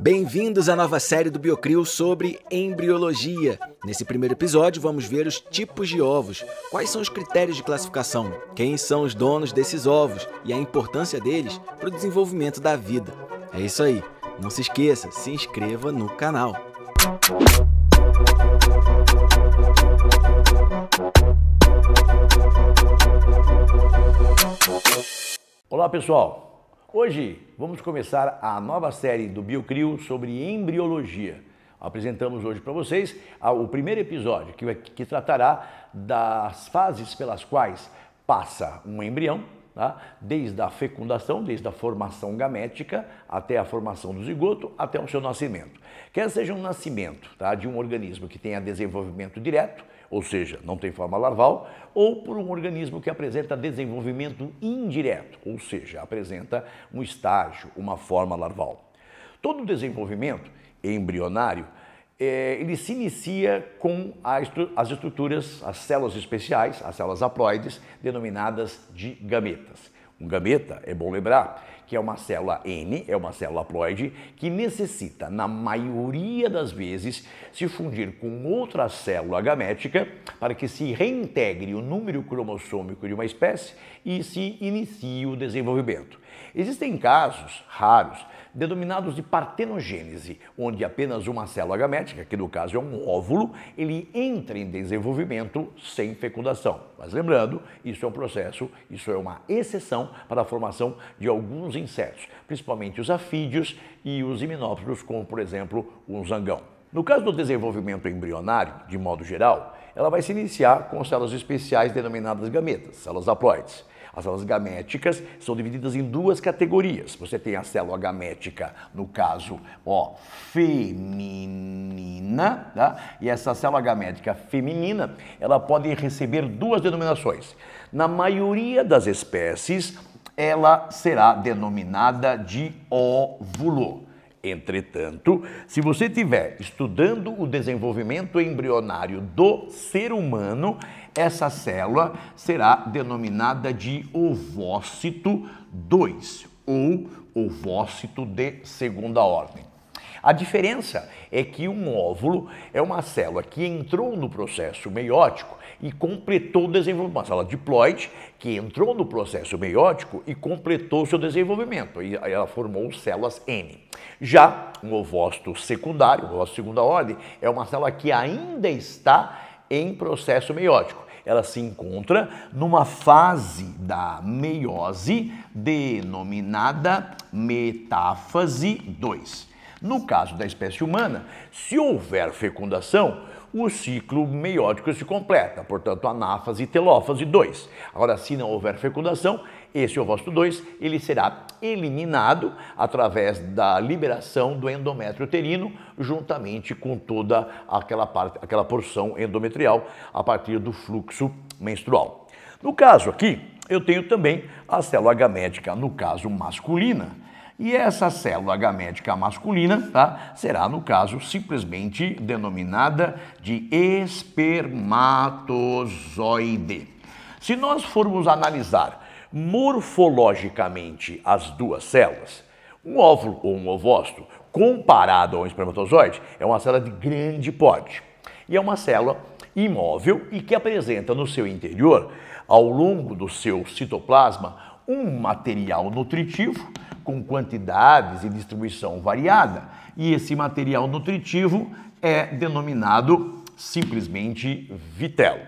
Bem-vindos à nova série do Biocrio sobre embriologia. Nesse primeiro episódio, vamos ver os tipos de ovos, quais são os critérios de classificação, quem são os donos desses ovos e a importância deles para o desenvolvimento da vida. É isso aí. Não se esqueça, se inscreva no canal. Olá, pessoal. Hoje vamos começar a nova série do BioCrio sobre embriologia. Apresentamos hoje para vocês o primeiro episódio que, que tratará das fases pelas quais passa um embrião, tá? desde a fecundação, desde a formação gamética até a formação do zigoto, até o seu nascimento. Quer seja um nascimento tá? de um organismo que tenha desenvolvimento direto, ou seja, não tem forma larval, ou por um organismo que apresenta desenvolvimento indireto, ou seja, apresenta um estágio, uma forma larval. Todo o desenvolvimento embrionário é, ele se inicia com estru as estruturas, as células especiais, as células haploides, denominadas de gametas. Um gameta, é bom lembrar, que é uma célula N, é uma célula haploide, que necessita, na maioria das vezes, se fundir com outra célula gamética para que se reintegre o número cromossômico de uma espécie e se inicie o desenvolvimento. Existem casos raros denominados de partenogênese, onde apenas uma célula gamética, que no caso é um óvulo, ele entra em desenvolvimento sem fecundação. Mas lembrando, isso é um processo, isso é uma exceção para a formação de alguns insetos, principalmente os afídeos e os himenópteros, como por exemplo o zangão. No caso do desenvolvimento embrionário, de modo geral, ela vai se iniciar com células especiais denominadas gametas, células haploides. As células gaméticas são divididas em duas categorias. Você tem a célula gamética, no caso, ó, feminina, tá? E essa célula gamética feminina, ela pode receber duas denominações. Na maioria das espécies, ela será denominada de óvulo. Entretanto, se você estiver estudando o desenvolvimento embrionário do ser humano, essa célula será denominada de ovócito 2 ou ovócito de segunda ordem. A diferença é que um óvulo é uma célula que entrou no processo meiótico e completou o desenvolvimento. Uma célula diploide que entrou no processo meiótico e completou seu desenvolvimento. E ela formou células N. Já um ovócito secundário, um ovócito segunda ordem, é uma célula que ainda está em processo meiótico. Ela se encontra numa fase da meiose denominada metáfase 2. No caso da espécie humana, se houver fecundação, o ciclo meiótico se completa, portanto, anáfase e telófase 2. Agora, se não houver fecundação, esse ovócito 2 ele será eliminado através da liberação do endométrio uterino, juntamente com toda aquela, parte, aquela porção endometrial a partir do fluxo menstrual. No caso aqui, eu tenho também a célula gamética, no caso masculina e essa célula gamética masculina tá, será, no caso, simplesmente denominada de espermatozoide. Se nós formos analisar morfologicamente as duas células, um óvulo ou um ovócito comparado a um espermatozoide é uma célula de grande porte e é uma célula imóvel e que apresenta no seu interior, ao longo do seu citoplasma, um material nutritivo com quantidades e distribuição variada. E esse material nutritivo é denominado simplesmente vitelo.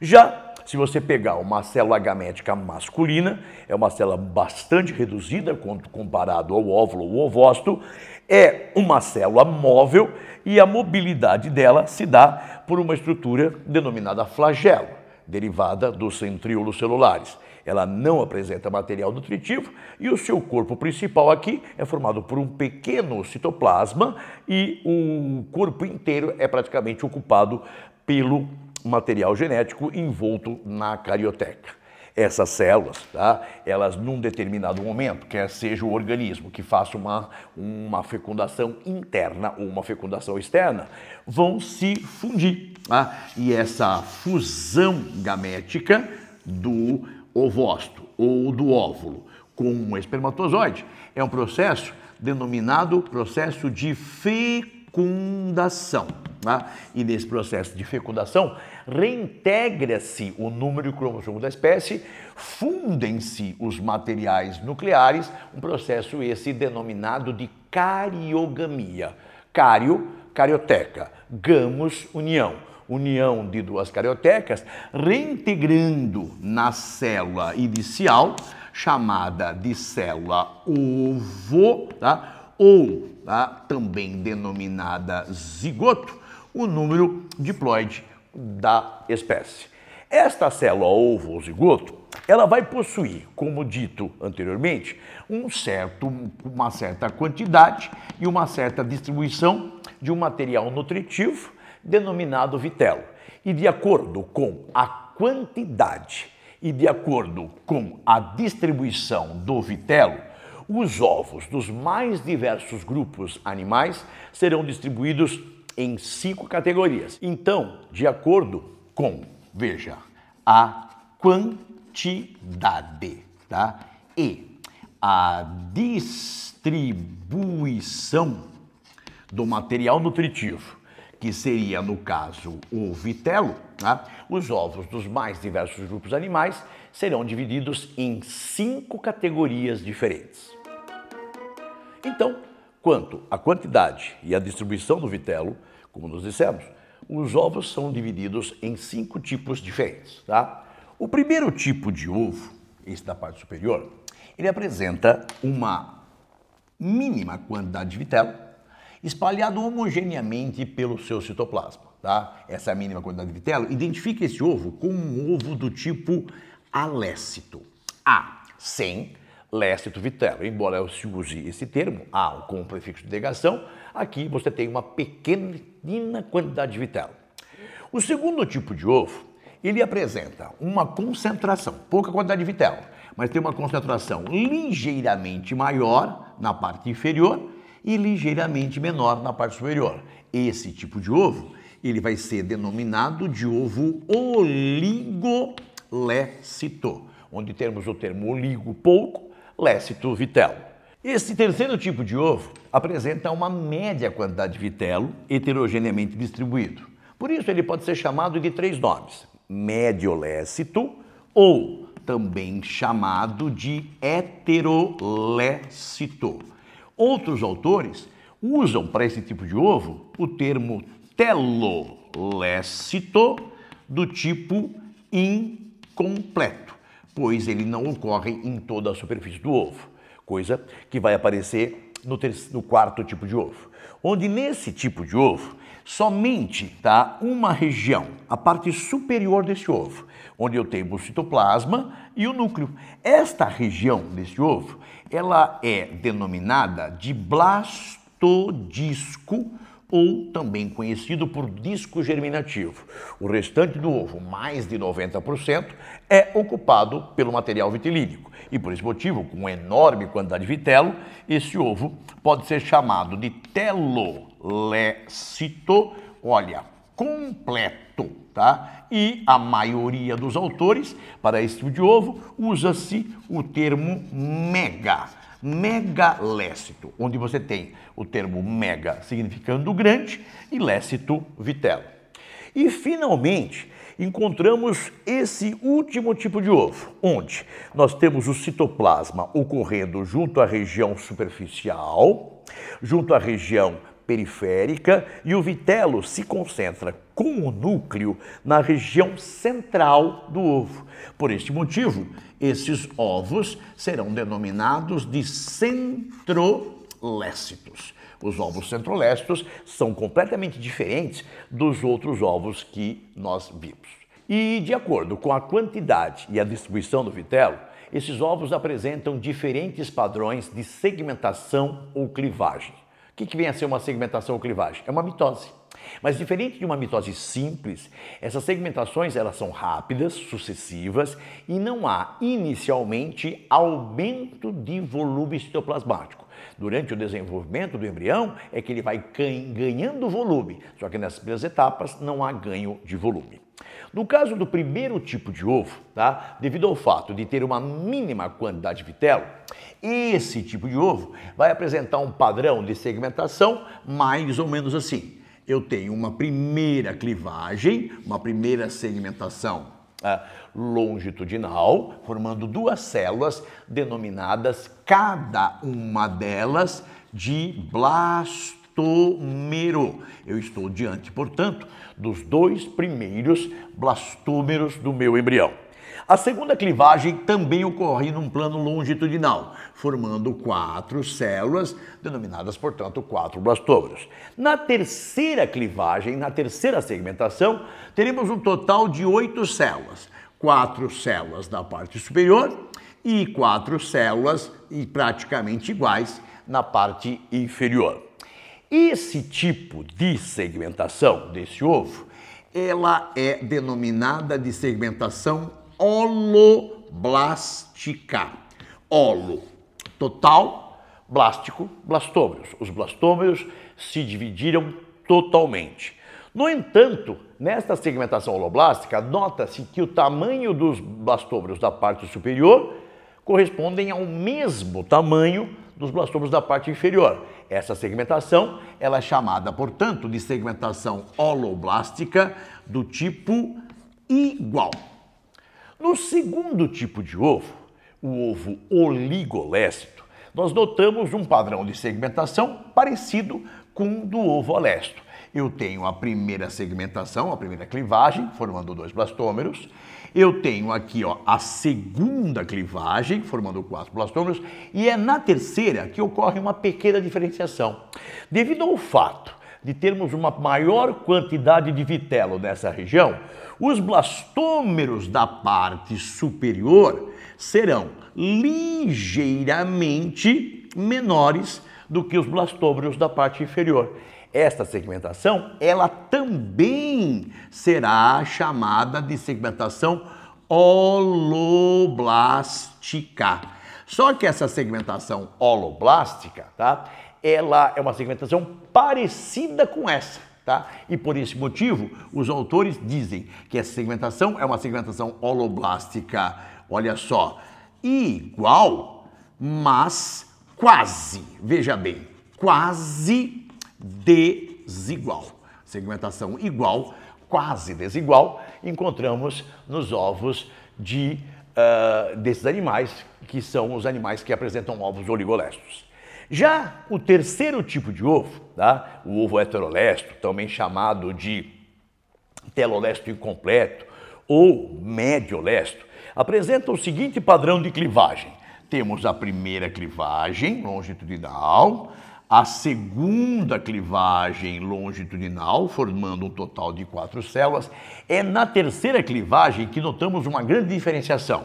Já se você pegar uma célula gamética masculina, é uma célula bastante reduzida quando comparado ao óvulo ou ovócito, é uma célula móvel e a mobilidade dela se dá por uma estrutura denominada flagelo, derivada dos centríolos celulares ela não apresenta material nutritivo e o seu corpo principal aqui é formado por um pequeno citoplasma e o corpo inteiro é praticamente ocupado pelo material genético envolto na carioteca. Essas células, tá? elas num determinado momento, quer seja o organismo que faça uma, uma fecundação interna ou uma fecundação externa, vão se fundir. Tá? E essa fusão gamética do ovócito ou do óvulo com um espermatozoide é um processo denominado processo de fecundação. Né? E nesse processo de fecundação, reintegra-se o número cromossomo da espécie, fundem-se os materiais nucleares, um processo esse denominado de cariogamia. Cário, carioteca, gamos, união união de duas cariotecas, reintegrando na célula inicial, chamada de célula ovo, tá? ou tá? também denominada zigoto, o número diploide da espécie. Esta célula ovo ou zigoto, ela vai possuir, como dito anteriormente, um certo, uma certa quantidade e uma certa distribuição de um material nutritivo denominado vitelo. E de acordo com a quantidade e de acordo com a distribuição do vitelo, os ovos dos mais diversos grupos animais serão distribuídos em cinco categorias. Então, de acordo com, veja, a quantidade, tá? E a distribuição do material nutritivo que seria, no caso, o vitelo, né? os ovos dos mais diversos grupos animais serão divididos em cinco categorias diferentes. Então, quanto à quantidade e à distribuição do vitelo, como nos dissemos, os ovos são divididos em cinco tipos diferentes. Tá? O primeiro tipo de ovo, esse da parte superior, ele apresenta uma mínima quantidade de vitelo, espalhado homogeneamente pelo seu citoplasma. Tá? Essa é a mínima quantidade de vitelo. Identifique esse ovo como um ovo do tipo alécito. A, sem lécito vitelo. Embora eu se use esse termo, A com o prefixo de negação, aqui você tem uma pequenina quantidade de vitelo. O segundo tipo de ovo, ele apresenta uma concentração, pouca quantidade de vitelo, mas tem uma concentração ligeiramente maior na parte inferior e ligeiramente menor na parte superior. Esse tipo de ovo ele vai ser denominado de ovo oligolécito, onde temos o termo oligo pouco, lécito vitelo. Esse terceiro tipo de ovo apresenta uma média quantidade de vitelo heterogeneamente distribuído. Por isso ele pode ser chamado de três nomes: médiolécito ou também chamado de heterolécito. Outros autores usam para esse tipo de ovo o termo telolécito do tipo incompleto, pois ele não ocorre em toda a superfície do ovo, coisa que vai aparecer no, no quarto tipo de ovo. Onde nesse tipo de ovo Somente tá, uma região, a parte superior desse ovo, onde eu tenho o citoplasma e o núcleo. Esta região desse ovo, ela é denominada de blastodisco ou também conhecido por disco germinativo. O restante do ovo, mais de 90%, é ocupado pelo material vitilínico. E por esse motivo, com enorme quantidade de vitelo, esse ovo pode ser chamado de telo lécito, olha, completo, tá? E a maioria dos autores, para este de ovo, usa-se o termo mega, megalécito, onde você tem o termo mega significando grande e lécito vitelo. E finalmente, encontramos esse último tipo de ovo, onde nós temos o citoplasma ocorrendo junto à região superficial, junto à região periférica e o vitelo se concentra com o núcleo na região central do ovo. Por este motivo, esses ovos serão denominados de centrolécitos. Os ovos centrolécitos são completamente diferentes dos outros ovos que nós vimos. E de acordo com a quantidade e a distribuição do vitelo, esses ovos apresentam diferentes padrões de segmentação ou clivagem que, que vem a ser uma segmentação ou clivagem? É uma mitose. Mas diferente de uma mitose simples, essas segmentações elas são rápidas, sucessivas e não há inicialmente aumento de volume citoplasmático. Durante o desenvolvimento do embrião é que ele vai ganhando volume, só que nessas primeiras etapas não há ganho de volume. No caso do primeiro tipo de ovo, tá? devido ao fato de ter uma mínima quantidade de vitelo, esse tipo de ovo vai apresentar um padrão de segmentação mais ou menos assim. Eu tenho uma primeira clivagem, uma primeira segmentação né, longitudinal, formando duas células denominadas, cada uma delas, de blastomero. Eu estou diante, portanto, dos dois primeiros blastúmeros do meu embrião. A segunda clivagem também ocorre num plano longitudinal, formando quatro células, denominadas, portanto, quatro blastômeros. Na terceira clivagem, na terceira segmentação, teremos um total de oito células. Quatro células na parte superior e quatro células e praticamente iguais na parte inferior. Esse tipo de segmentação desse ovo, ela é denominada de segmentação holoblástica. Holo, total, blástico, blastômeros. Os blastômeros se dividiram totalmente. No entanto, nesta segmentação holoblástica, nota-se que o tamanho dos blastômeros da parte superior correspondem ao mesmo tamanho dos blastômeros da parte inferior. Essa segmentação ela é chamada, portanto, de segmentação holoblástica do tipo igual. No segundo tipo de ovo, o ovo oligolécito, nós notamos um padrão de segmentação parecido com o do ovo alésto. Eu tenho a primeira segmentação, a primeira clivagem, formando dois blastômeros. Eu tenho aqui ó, a segunda clivagem, formando quatro blastômeros. E é na terceira que ocorre uma pequena diferenciação. Devido ao fato de termos uma maior quantidade de vitelo nessa região, os blastômeros da parte superior serão ligeiramente menores do que os blastômeros da parte inferior. Esta segmentação, ela também será chamada de segmentação holoblástica. Só que essa segmentação holoblástica, tá? Ela é uma segmentação parecida com essa. Tá? E por esse motivo, os autores dizem que essa segmentação é uma segmentação holoblástica, olha só, igual, mas quase, veja bem, quase desigual. Segmentação igual, quase desigual, encontramos nos ovos de, uh, desses animais, que são os animais que apresentam ovos oligolestos. Já o terceiro tipo de ovo, tá? o ovo heterolesto, também chamado de telolesto incompleto ou médiolesto, apresenta o seguinte padrão de clivagem. Temos a primeira clivagem longitudinal, a segunda clivagem longitudinal, formando um total de quatro células. É na terceira clivagem que notamos uma grande diferenciação.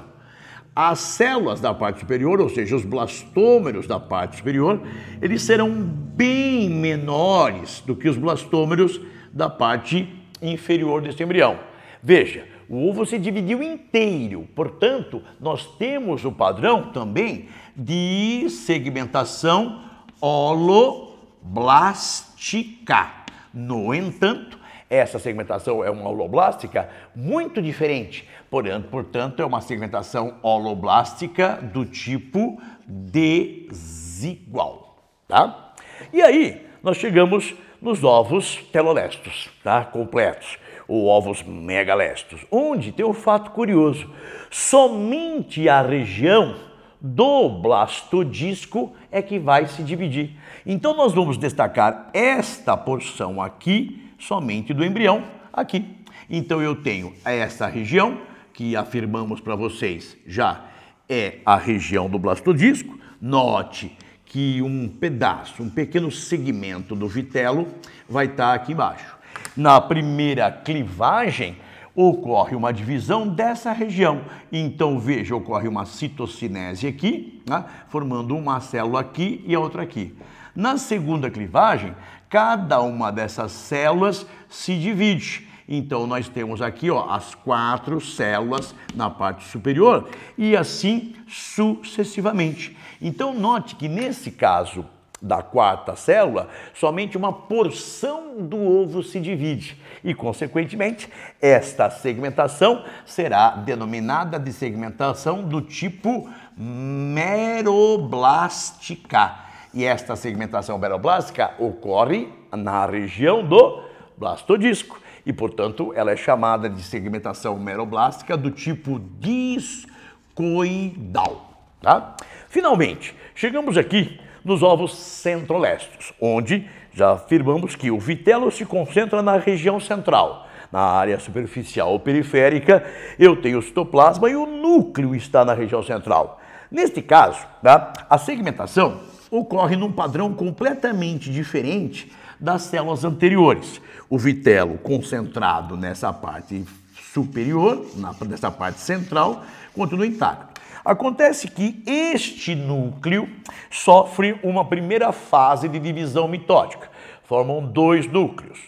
As células da parte superior, ou seja, os blastômeros da parte superior, eles serão bem menores do que os blastômeros da parte inferior desse embrião. Veja, o ovo se dividiu inteiro, portanto, nós temos o padrão também de segmentação holoblástica. No entanto, essa segmentação é uma holoblástica muito diferente, portanto, é uma segmentação holoblástica do tipo desigual. Tá? E aí, nós chegamos nos ovos telolestos, tá? completos, ou ovos megalestos, onde tem um fato curioso: somente a região do blastodisco é que vai se dividir. Então nós vamos destacar esta porção aqui somente do embrião aqui. Então eu tenho essa região que afirmamos para vocês já é a região do blastodisco. Note que um pedaço, um pequeno segmento do vitelo vai estar tá aqui embaixo. Na primeira clivagem, ocorre uma divisão dessa região. Então, veja, ocorre uma citocinese aqui, né, formando uma célula aqui e a outra aqui. Na segunda clivagem, cada uma dessas células se divide. Então, nós temos aqui ó, as quatro células na parte superior e assim sucessivamente. Então, note que nesse caso da quarta célula, somente uma porção do ovo se divide e, consequentemente, esta segmentação será denominada de segmentação do tipo meroblástica. E esta segmentação meroblástica ocorre na região do blastodisco e, portanto, ela é chamada de segmentação meroblástica do tipo discoidal. Tá? Finalmente, chegamos aqui dos ovos centrolestes, onde já afirmamos que o vitelo se concentra na região central. Na área superficial ou periférica, eu tenho o citoplasma e o núcleo está na região central. Neste caso, tá? a segmentação ocorre num padrão completamente diferente das células anteriores. O vitelo concentrado nessa parte superior, nessa parte central, continua intacto. Acontece que este núcleo sofre uma primeira fase de divisão mitótica. Formam dois núcleos.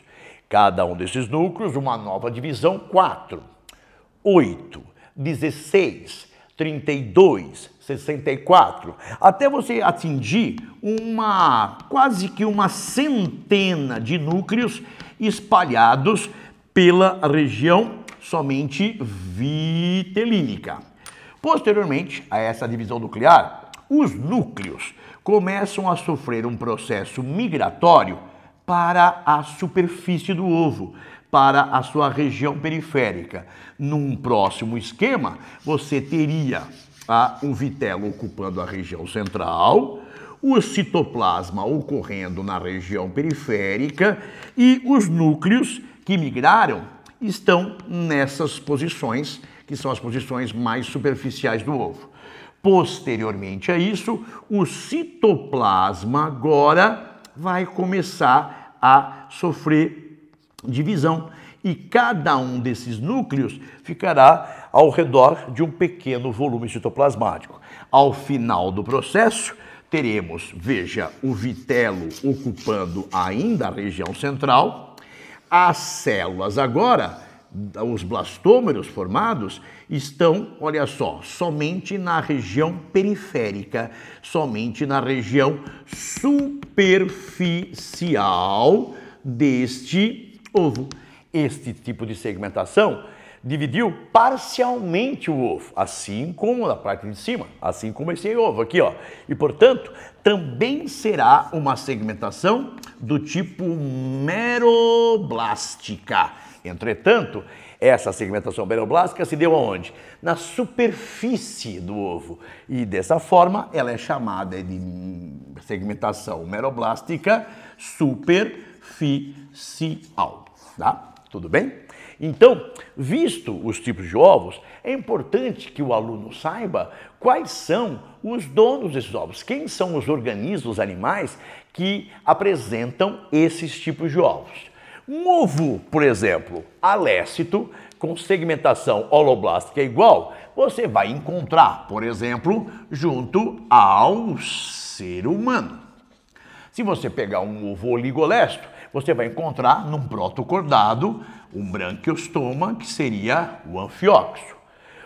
Cada um desses núcleos, uma nova divisão, 4, 8, 16, 32, 64, até você atingir uma quase que uma centena de núcleos espalhados pela região somente vitelínica. Posteriormente a essa divisão nuclear, os núcleos começam a sofrer um processo migratório para a superfície do ovo, para a sua região periférica. Num próximo esquema, você teria a, ah, um vitelo ocupando a região central, o citoplasma ocorrendo na região periférica e os núcleos que migraram estão nessas posições, que são as posições mais superficiais do ovo. Posteriormente a isso, o citoplasma agora vai começar a sofrer divisão e cada um desses núcleos ficará ao redor de um pequeno volume citoplasmático. Ao final do processo, teremos, veja, o vitelo ocupando ainda a região central, as células agora, os blastômeros formados, estão, olha só, somente na região periférica, somente na região superficial deste ovo. Este tipo de segmentação dividiu parcialmente o ovo, assim como na parte de cima, assim como esse ovo aqui, ó. E portanto, também será uma segmentação do tipo meroblástica. Entretanto, essa segmentação meroblástica se deu aonde? Na superfície do ovo. E dessa forma, ela é chamada de segmentação meroblástica superficial, tá? Tudo bem? Então, visto os tipos de ovos, é importante que o aluno saiba quais são os donos desses ovos, quem são os organismos animais que apresentam esses tipos de ovos. Um ovo, por exemplo, alécito, com segmentação holoblástica igual, você vai encontrar, por exemplo, junto ao ser humano. Se você pegar um ovo oligolesto, você vai encontrar num protocordado um branquiostoma, que seria o anfióxo.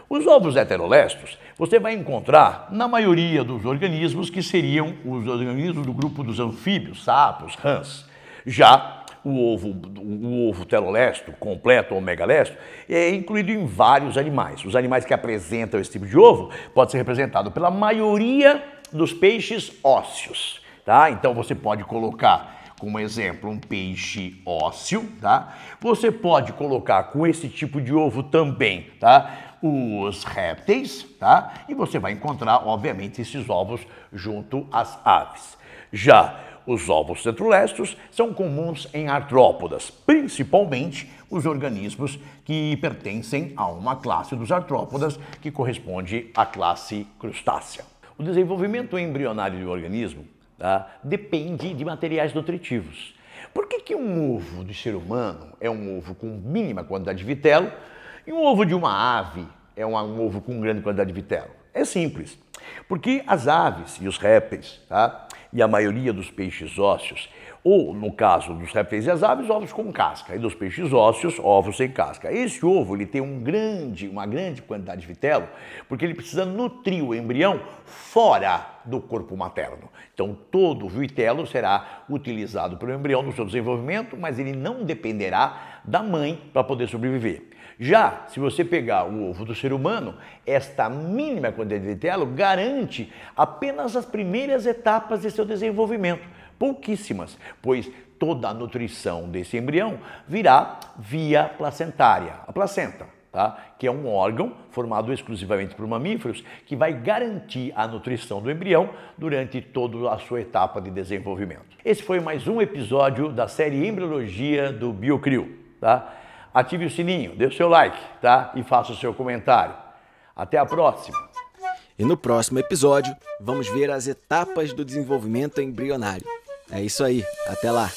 Os ovos heterolestos você vai encontrar na maioria dos organismos que seriam os organismos do grupo dos anfíbios, sapos, rãs. Já o ovo, o ovo telolesto, completo ou megalesto, é incluído em vários animais. Os animais que apresentam esse tipo de ovo pode ser representado pela maioria dos peixes ósseos. Tá? Então você pode colocar como exemplo, um peixe ósseo, tá? Você pode colocar com esse tipo de ovo também, tá? Os répteis, tá? E você vai encontrar, obviamente, esses ovos junto às aves. Já os ovos centrolestos são comuns em artrópodas, principalmente os organismos que pertencem a uma classe dos artrópodas, que corresponde à classe crustácea. O desenvolvimento embrionário do organismo tá? depende de materiais nutritivos. Por que, que um ovo do ser humano é um ovo com mínima quantidade de vitelo e um ovo de uma ave é um, um ovo com grande quantidade de vitelo? É simples. Porque as aves e os répteis, tá? e a maioria dos peixes ósseos, ou no caso dos répteis e as aves, ovos com casca, e dos peixes ósseos, ovos sem casca. Esse ovo ele tem um grande, uma grande quantidade de vitelo, porque ele precisa nutrir o embrião fora do corpo materno. Então todo o vitelo será utilizado pelo embrião no seu desenvolvimento, mas ele não dependerá da mãe para poder sobreviver. Já se você pegar o ovo do ser humano, esta mínima quantidade de vitelo garante apenas as primeiras etapas de seu desenvolvimento, pouquíssimas, pois toda a nutrição desse embrião virá via placentária, a placenta. Tá? que é um órgão formado exclusivamente por mamíferos que vai garantir a nutrição do embrião durante toda a sua etapa de desenvolvimento. Esse foi mais um episódio da série Embriologia do Biocrio. Tá? ative o sininho, dê o seu like, tá? E faça o seu comentário. Até a próxima! E no próximo episódio, vamos ver as etapas do desenvolvimento embrionário. É isso aí, até lá!